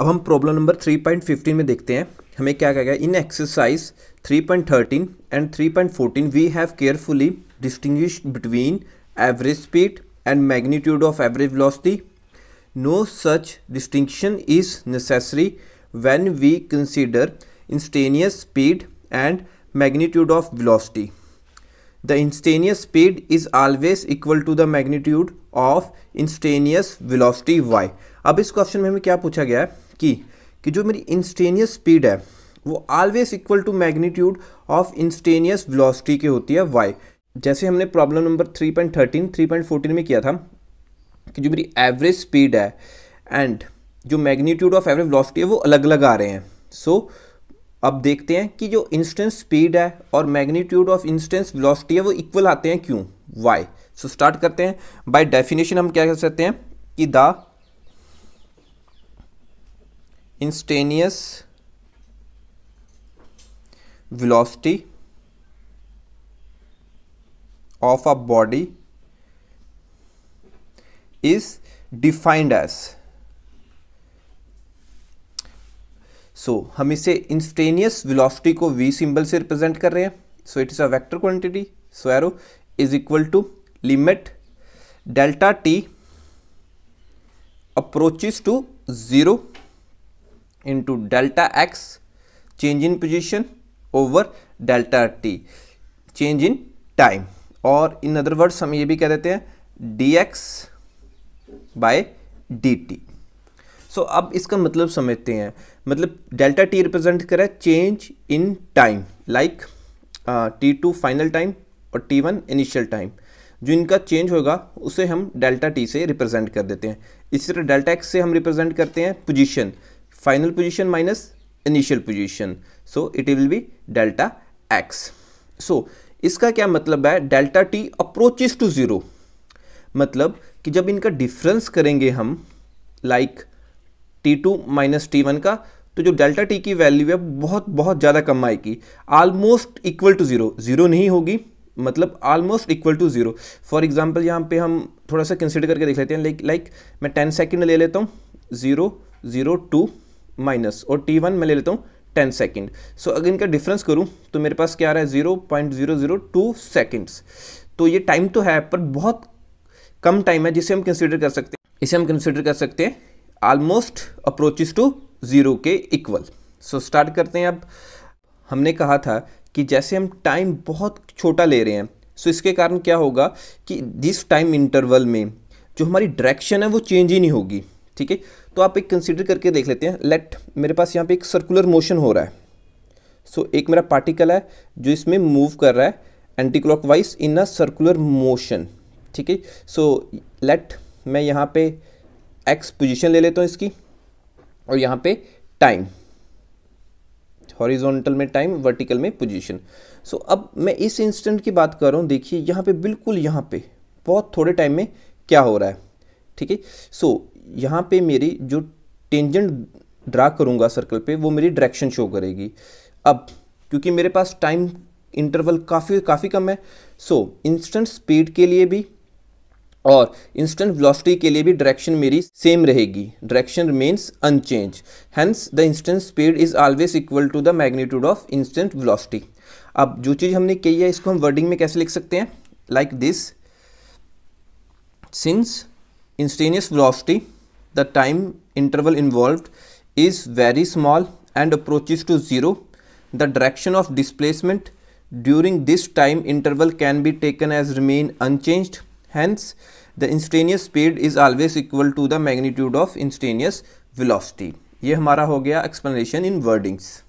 अब हम problem number three point fifteen में देखते हैं हमें क्या कहा गया in exercise three point thirteen and three point fourteen we have carefully distinguish between average speed and magnitude of average velocity no such distinction is necessary when we consider instantaneous speed and magnitude of velocity the instantaneous speed is always equal to the magnitude of instantaneous velocity why अब इस question में हमें क्या पूछा गया है कि कि जो मेरी इंस्टेनियस स्पीड है वो always equal to magnitude of instantaneous velocity की होती है वाई जैसे हमने प्रॉब्लम नंबर 3.13 3.14 में किया था कि जो मेरी एवरेज स्पीड है एंड जो मैग्नीट्यूड ऑफ एवरेज वेलोसिटी है वो अलग अलग आ रहे हैं सो so, अब देखते हैं कि जो इंस्टेंस स्पीड है और मैग्नीट्यूड ऑफ इंस्टेंस वेलोसिटी है वो इक्वल आते हैं क्यों वाई सो स्टार्ट करते हैं बाय डेफिनेशन हम क्या कर सकते हैं कि the instantaneous velocity of a body is defined as so हम इसे इंस्टेनियस वेलोसिटी को वी सिंबल से रिप्रेजेंट कर रहे हैं so it is a vector quantity so arrow is equal to limit delta T approaches to zero into delta X change in position over delta T change in time और in other words हम ये भी कह देते हैं D X by D T so अब इसका मतलब समझते हैं मतलब डेल्टा टी रिप्रेजेंट करें change in time like T two final time और टी वन इनिशियल टाइम जो इनका चेंज होगा उसे हम डेल्टा टी से रिप्रेजेंट कर देते हैं इसी तरह डेल्टा एक्स से हम रिप्रेजेंट करते हैं position final position minus initial position so it will be delta x so इसका क्या मतलब है delta T approaches to zero मतलब कि जब इनका डिफरेंस करेंगे हम like T two minus T one का तो जो डेल्टा टी की वैल्यू है बहुत बहुत ज़्यादा कम आएगी almost equal to zero zero नहीं होगी मतलब almost equal to zero for example यहाँ पे हम थोड़ा सा कंसिडर करके देख लेते हैं लाइक लाइक मैं टेन सेकेंड ले लेता हूँ ज़ीरो ज़ीरो टू माइनस और टी वन मैं ले लेता हूँ टेन सेकेंड सो अगर इनका डिफरेंस करूँ तो मेरे पास क्या आ रहा है zero point zero zero two seconds तो ये टाइम तो है पर बहुत कम टाइम है जिसे हम कंसिडर कर सकते हैं इसे हम कंसिडर कर सकते हैं आलमोस्ट अप्रोचेस टू ज़ीरो के इक्वल सो स्टार्ट करते हैं अब हमने कहा था कि जैसे हम टाइम बहुत छोटा ले रहे हैं सो so इसके कारण क्या होगा कि जिस टाइम इंटरवल में जो हमारी डायरेक्शन है वो चेंज ही नहीं होगी ठीक है तो आप एक कंसिडर करके देख लेते हैं लेट मेरे पास यहाँ पे एक सर्कुलर मोशन हो रहा है सो so, एक मेरा पार्टिकल है जो इसमें मूव कर रहा है anticlockwise in a circular motion ठीक है सो लेट मैं यहाँ पे एक्स पोजिशन ले लेता हूँ इसकी और यहाँ पे टाइम हॉरिजोनटल में टाइम वर्टिकल में पोजिशन सो so, अब मैं इस इंस्टेंट की बात कर रहा हूँ देखिए यहाँ पे बिल्कुल यहाँ पे बहुत थोड़े टाइम में क्या हो रहा है ठीक है सो यहाँ पे मेरी जो टेंजेंट ड्रा करूँगा सर्कल पे वो मेरी डायरेक्शन शो करेगी अब क्योंकि मेरे पास टाइम इंटरवल काफ़ी काफ़ी कम है सो इंस्टेंट स्पीड के लिए भी और इंस्टेंट वेलोसिटी के लिए भी डायरेक्शन मेरी सेम रहेगी direction remains unchanged hence the instant speed is always equal to the magnitude of instant velocity अब जो चीज़ हमने कही है इसको हम वर्डिंग में कैसे लिख सकते हैं like this since instantaneous velocity the time interval involved is very small and approaches to zero, the direction of displacement during this time interval can be taken as remain unchanged. Hence, the instantaneous speed is always equal to the magnitude of instantaneous velocity. ये हमारा हो गया explanation in